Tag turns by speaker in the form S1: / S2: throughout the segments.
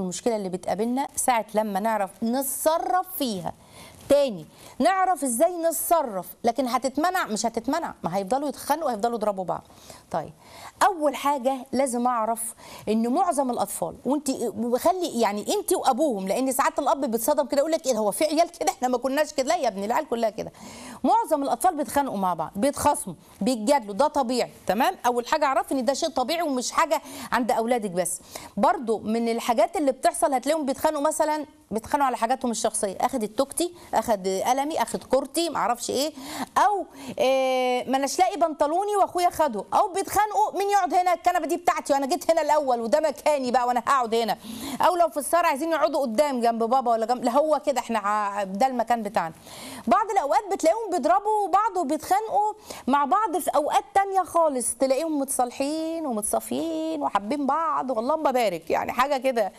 S1: المشكلة اللي بتقابلنا ساعة لما نعرف نتصرف فيها تاني نعرف ازاي نتصرف لكن هتتمنع مش هتتمنع ما هيفضلوا يتخانقوا هيفضلوا يضربوا بعض طيب اول حاجه لازم اعرف ان معظم الاطفال وانت وخلي يعني انت وابوهم لان ساعات الاب بيتصدم كده يقول لك ايه هو في عيال كده احنا ما كناش كده لا يا ابني العيال كلها كده معظم الاطفال بيتخانقوا مع بعض بيتخاصموا بيتجادلوا ده طبيعي تمام اول حاجه اعرفي ان ده شيء طبيعي ومش حاجه عند اولادك بس برضو من الحاجات اللي بتحصل هتلاقيهم بيتخانقوا مثلا بيتخانقوا على حاجاتهم الشخصيه اخد التوكتي اخد قلمي اخد كورتي معرفش ايه او إيه ما اناش لاقي بنطلوني واخويا خده او بيتخانقوا مين يقعد هنا الكنبه دي بتاعتي وانا جيت هنا الاول وده مكاني بقى وانا هقعد هنا او لو في السهر عايزين يقعدوا قدام جنب بابا ولا جنب لا هو كده احنا ده المكان بتاعنا بعض الاوقات بتلاقيهم بيضربوا بعض وبيتخانقوا مع بعض في اوقات تانية خالص تلاقيهم متصالحين ومتصافيين وحابين بعض والله ما بارك يعني حاجه كده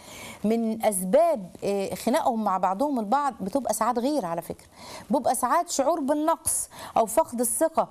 S1: من اسباب آه، خناقهم مع بعضهم البعض بتبقى ساعات غير على فكره بيبقى ساعات شعور بالنقص او فقد الثقه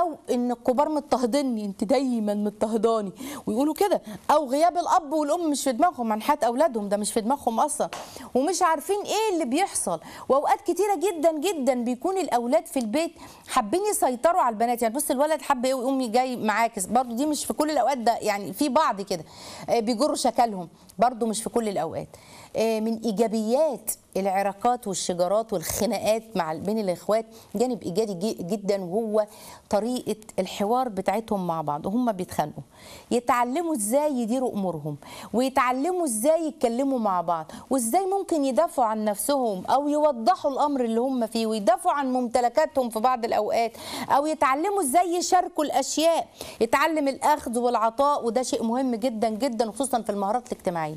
S1: او ان الكبار مضطهدني انت دايما مضطهداني ويقولوا كده او غياب الاب والام مش في دماغهم عن حياه اولادهم ده مش في دماغهم اصلا ومش عارفين ايه اللي بيحصل واوقات كتيره جدا جدا بيكون الاولاد في البيت حابين يسيطروا على البنات يعني بص الولد حب ايه ويقوم جاي معاكس برضو دي مش في كل الاوقات ده يعني في بعض كده آه، بيجروا شكلهم برضو مش في كل الاوقات آه، من ايجابيات العراقات والشجارات والخناقات مع بين الاخوات جانب ايجابي جدا وهو طريقه الحوار بتاعتهم مع بعض وهم بيتخانقوا يتعلموا ازاي يديروا امورهم ويتعلموا ازاي يتكلموا مع بعض وازاي ممكن يدافعوا عن نفسهم او يوضحوا الامر اللي هم فيه ويدافعوا عن ممتلكاتهم في بعض الاوقات او يتعلموا ازاي يشاركوا الاشياء يتعلم الاخذ والعطاء وده شيء مهم جدا جدا خصوصا في المهارات الاجتماعيه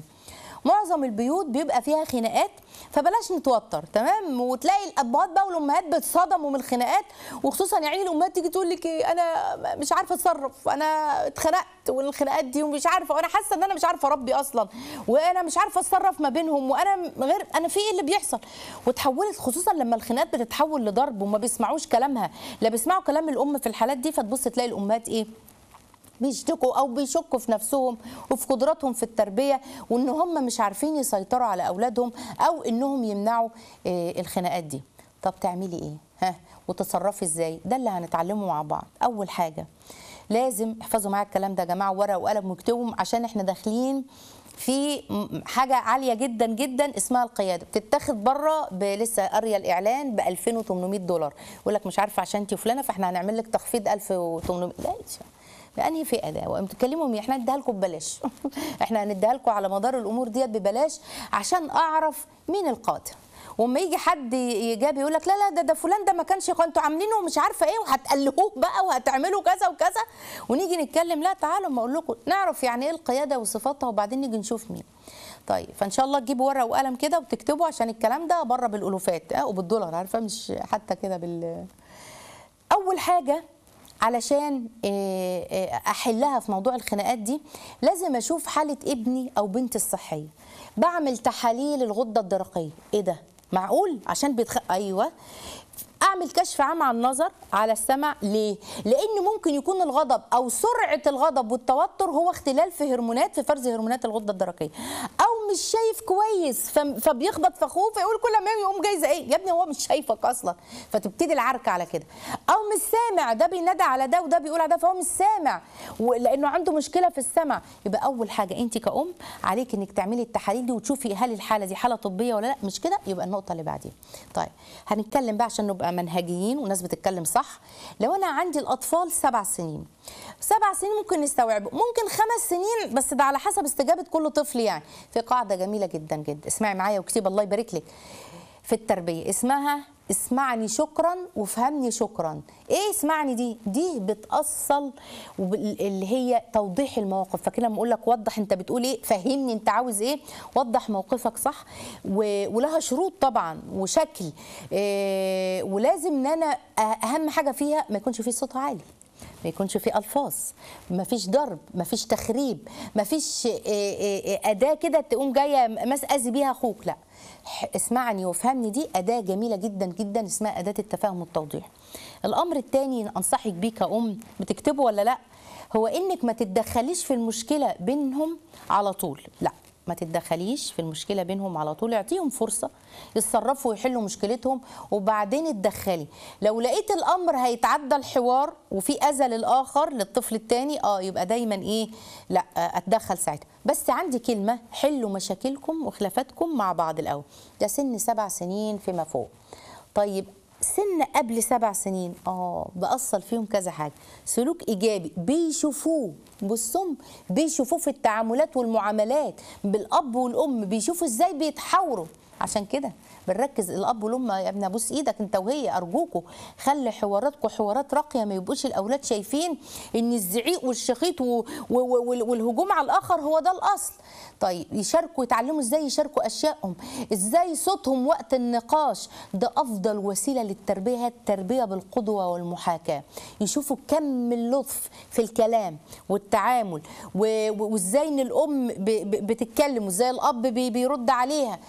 S1: معظم البيوت بيبقى فيها خناقات فبلاش نتوتر تمام وتلاقي الابهات بقى والامهات بتصدموا من الخناقات وخصوصا يعني الامهات تيجي تقول لك ايه انا مش عارفه اتصرف انا اتخنقت والخناقات دي ومش عارفه وانا حاسه ان انا مش عارفه اربي اصلا وانا مش عارفه اتصرف ما بينهم وانا غير انا في ايه اللي بيحصل وتحولت خصوصا لما الخناقات بتتحول لضرب وما بيسمعوش كلامها لا بيسمعوا كلام الام في الحالات دي فتبص تلاقي الامهات ايه بيشتكوا او بيشكوا في نفسهم وفي قدراتهم في التربيه وان هم مش عارفين يسيطروا على اولادهم او انهم يمنعوا آه، الخناقات دي طب تعملي ايه ها وتتصرفي ازاي ده اللي هنتعلمه مع بعض اول حاجه لازم احفظوا معايا الكلام ده يا جماعه ورقه وقلم واكتبهم عشان احنا داخلين في حاجه عاليه جدا جدا اسمها القياده بتتاخد بره لسه قرية الاعلان ب 2800 دولار يقول لك مش عارفه عشان انت وفلانة فاحنا هنعمل لك تخفيض 1800 لا لانهي فئه ده وقاموا مين احنا هنديها لكم ببلاش احنا هنديها لكم على مدار الامور ديت ببلاش عشان اعرف مين القادم واما يجي حد يجاب يقول لك لا لا ده ده فلان ده ما كانش انتوا عاملينه ومش عارفه ايه وهتقلقوه بقى وهتعملوا كذا وكذا ونيجي نتكلم لا تعالوا اما اقول لكم نعرف يعني ايه القياده وصفاتها وبعدين نيجي نشوف مين طيب فان شاء الله تجيبوا ورقه وقلم كده وتكتبوا عشان الكلام ده بره بالالوفات آه، وبالدولار عارفه مش حتى كده بال اول حاجه علشان آه، آه، احلها في موضوع الخناقات دي لازم اشوف حاله ابني او بنتي الصحيه بعمل تحاليل الغده الدرقيه ايه ده معقول عشان بيتخ ايوه اعمل كشف عام عن النظر على السمع ليه لان ممكن يكون الغضب او سرعه الغضب والتوتر هو اختلال في هرمونات في فرز هرمونات الغده الدرقيه او مش شايف كويس فبيخبط في اخوه فيقول كل ما يقوم جاي زي إيه؟ يا ابني هو مش شايفك اصلا فتبتدي العركه على كده او مش سامع ده بينادى على ده وده بيقول على ده فهو مش سامع لانه عنده مشكله في السمع يبقى اول حاجه انت كأم عليك انك تعملي التحاليل دي وتشوفي هل الحاله دي حاله طبيه ولا لا مش كده يبقى النقطه اللي بعديها طيب هنتكلم بقى عشان نبقى منهجيين وناس بتتكلم صح لو انا عندي الاطفال سبع سنين سبع سنين ممكن نستوعبه ممكن خمس سنين بس ده على حسب استجابه كل طفل يعني في قاعده قاعده جميله جدا جدا اسمعي معايا وكتيب الله يبارك لك في التربيه اسمها اسمعني شكرا وافهمني شكرا ايه اسمعني دي دي بتاصل اللي هي توضيح المواقف فكده لما اقول لك وضح انت بتقول ايه فهمني انت عاوز ايه وضح موقفك صح ولها شروط طبعا وشكل إيه ولازم ان انا اهم حاجه فيها ما يكونش فيه صوت عالي ما يكونش في الفاظ ما فيش ضرب ما فيش تخريب ما فيش آه، آه، آه، اداه كده تقوم جايه مسأذي بيها اخوك لا اسمعني وافهمني دي اداه جميله جدا جدا اسمها اداه التفاهم والتوضيح الامر الثاني انصحك بيه كأم بتكتبه ولا لا هو انك ما تتدخليش في المشكله بينهم على طول لا ما تتدخليش في المشكله بينهم على طول اعطيهم فرصه يتصرفوا ويحلوا مشكلتهم وبعدين اتدخلي لو لقيت الامر هيتعدى الحوار وفي اذى للاخر للطفل الثاني اه يبقى دايما ايه لا اتدخل ساعتها بس عندي كلمه حلوا مشاكلكم وخلافاتكم مع بعض الاول ده سن سبع سنين فيما فوق طيب سن قبل سبع سنين اه بأثر فيهم كذا حاجه سلوك ايجابي بيشوفوه بصهم بيشوفوه في التعاملات والمعاملات بالاب والام بيشوفوا ازاي بيتحاوروا عشان كده بنركز الاب والام يا ابني ابوس ايدك انت وهي ارجوكوا خلي حواراتكم حوارات راقيه ما يبقوش الاولاد شايفين ان الزعيق والشخيط والهجوم على الاخر هو ده الاصل طيب يشاركوا يتعلموا ازاي يشاركوا اشيائهم ازاي صوتهم وقت النقاش ده افضل وسيله للتربيه التربيه بالقدوه والمحاكاه يشوفوا كم اللطف في الكلام والتعامل وازاي ان الام بتتكلم وازاي الاب بيرد عليها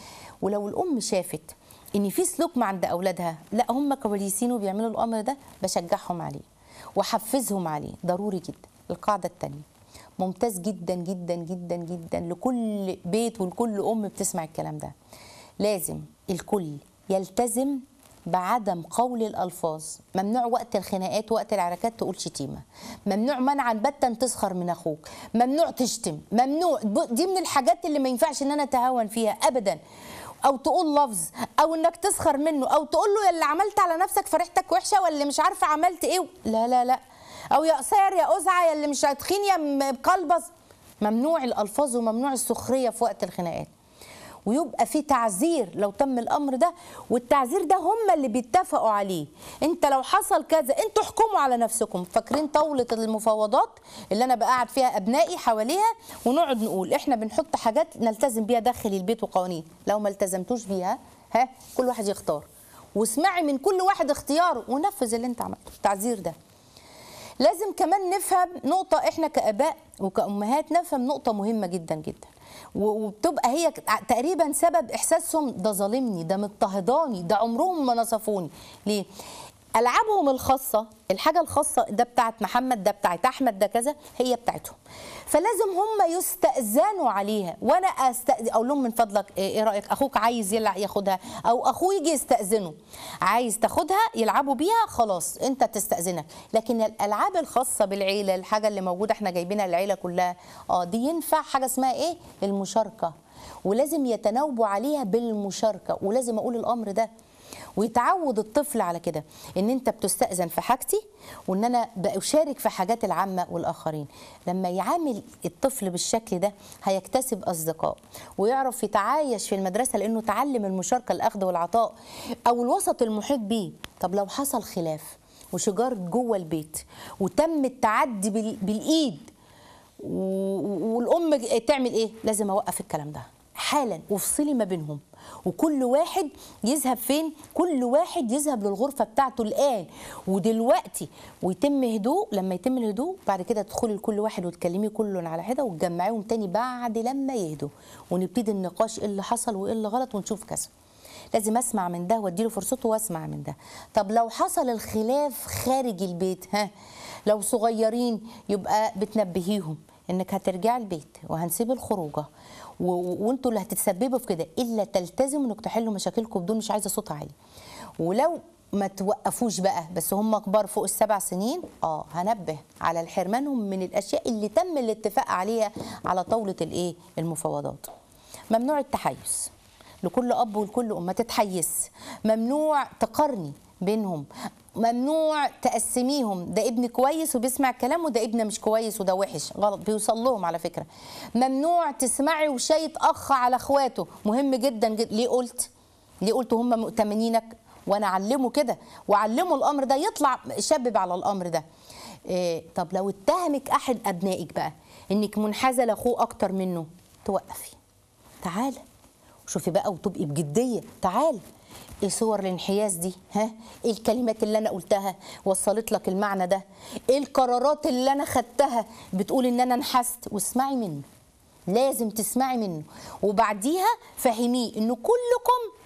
S1: ولو الام شافت ان في سلوك ما عند اولادها لا هم كويسين وبيعملوا الامر ده بشجعهم عليه واحفزهم عليه ضروري جدا القاعده الثانيه ممتاز جدا جدا جدا جدا لكل بيت ولكل ام بتسمع الكلام ده لازم الكل يلتزم بعدم قول الالفاظ ممنوع وقت الخناقات وقت العركات تقول شتيمه ممنوع منعا باتا تسخر من اخوك ممنوع تشتم ممنوع دي من الحاجات اللي ما ينفعش ان انا اتهاون فيها ابدا او تقول لفظ او انك تسخر منه او تقول له اللي عملت على نفسك فرحتك وحشه ولا مش عارفه عملت ايه لا لا لا او يا قصير يا قزعه يا اللي مش تخين يا مقلبص ممنوع الالفاظ وممنوع السخريه في وقت الخناقات ويبقى في تعذير لو تم الامر ده والتعذير ده هم اللي بيتفقوا عليه انت لو حصل كذا انتوا احكموا على نفسكم فاكرين طاوله المفاوضات اللي انا بقعد فيها ابنائي حواليها ونقعد نقول احنا بنحط حاجات نلتزم بيها داخل البيت وقوانين لو ما التزمتوش بيها ها كل واحد يختار واسمعي من كل واحد اختياره ونفذ اللي انت عملته التعذير ده لازم كمان نفهم نقطة احنا كآباء وكأمهات نفهم نقطة مهمة جدا جدا وبتبقى هي تقريبا سبب احساسهم ده ظالمني ده مضطهداني ده عمرهم ما نصفوني ليه العابهم الخاصه الحاجه الخاصه ده بتاعت محمد ده بتاعت احمد ده كذا هي بتاعتهم فلازم هم يستاذنوا عليها وانا أستأذن اقول لهم من فضلك إيه،, ايه رايك اخوك عايز يلعب ياخدها او اخوه يجي يستاذنه عايز تاخدها يلعبوا بيها خلاص انت تستاذنك لكن الالعاب الخاصه بالعيله الحاجه اللي موجوده احنا جايبينها العيله كلها اه دي ينفع حاجه اسمها ايه المشاركه ولازم يتناوبوا عليها بالمشاركه ولازم اقول الامر ده ويتعود الطفل على كده ان انت بتستأذن في حاجتي وان انا بشارك في حاجات العامه والاخرين لما يعامل الطفل بالشكل ده هيكتسب اصدقاء ويعرف يتعايش في المدرسه لانه اتعلم المشاركه الاخذ والعطاء او الوسط المحيط بيه طب لو حصل خلاف وشجار جوه البيت وتم التعدي بالايد والام تعمل ايه لازم اوقف الكلام ده حالا وافصلي ما بينهم وكل واحد يذهب فين كل واحد يذهب للغرفه بتاعته الان ودلوقتي ويتم هدوء لما يتم الهدوء بعد كده تدخلي لكل واحد وتكلمي كل على حده وتجمعيهم تاني بعد لما يهدوا ونبتدي النقاش ايه اللي حصل وايه اللي غلط ونشوف كذا لازم اسمع من ده واديله فرصته واسمع من ده طب لو حصل الخلاف خارج البيت ها لو صغيرين يبقى بتنبهيهم انك هترجع البيت وهنسيب الخروجه وانتوا اللي هتتسببوا في كده الا تلتزموا انك تحلوا مشاكلكم بدون مش عايزه صوت عالي ولو ما توقفوش بقى بس هم كبار فوق السبع سنين اه هنبه على الحرمانهم من الاشياء اللي تم الاتفاق عليها على طاوله الايه المفاوضات ممنوع التحيز لكل اب ولكل ام تتحيز ممنوع تقارني بينهم ممنوع تقسميهم ده ابن كويس وبيسمع كلامه ده ابن مش كويس وده وحش غلط بيوصل لهم على فكره ممنوع تسمعي وشاي اخ على اخواته مهم جدا جدا ليه قلت ليه قلت هم مؤتمنينك وانا اعلمه كده واعلمه الامر ده يطلع شبب على الامر ده إيه طب لو اتهمك احد ابنائك بقى انك منحازه لاخوه اكتر منه توقفي تعالى شوفي بقى وتبقي بجديه تعالى ايه صور الانحياز دي ها ايه الكلمات اللي انا قلتها وصلت لك المعنى ده ايه القرارات اللي انا خدتها بتقول ان انا انحست واسمعي منه لازم تسمعي منه وبعديها فهميه ان كلكم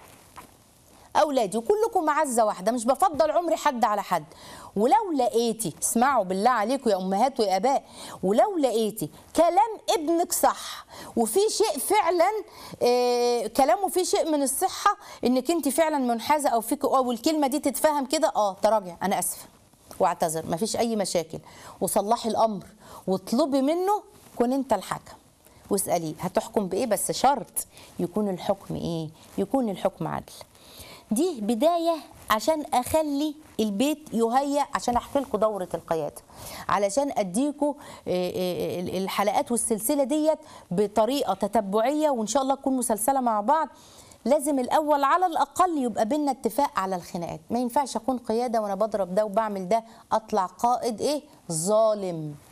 S1: اولادي وكلكم معزه واحده مش بفضل عمري حد على حد ولو لقيتي اسمعوا بالله عليكم يا امهات ويا اباء ولو لقيتي كلام ابنك صح وفي شيء فعلا آه، كلامه في شيء من الصحه انك انت فعلا منحازه او فيك او الكلمه دي تتفهم كده اه تراجع انا اسفه واعتذر مفيش اي مشاكل وصلحي الامر واطلبي منه كن انت الحكم واساليه هتحكم بايه بس شرط يكون الحكم ايه يكون الحكم عدل دي بدايه عشان اخلي البيت يهيأ عشان احكي لكم دوره القياده علشان اديكم آه، آه، آه، الحلقات والسلسله ديت بطريقه تتبعيه وان شاء الله تكون مسلسله مع بعض لازم الاول على الاقل يبقى بينا اتفاق على الخناقات ما ينفعش اكون قياده وانا بضرب ده وبعمل ده اطلع قائد ايه ظالم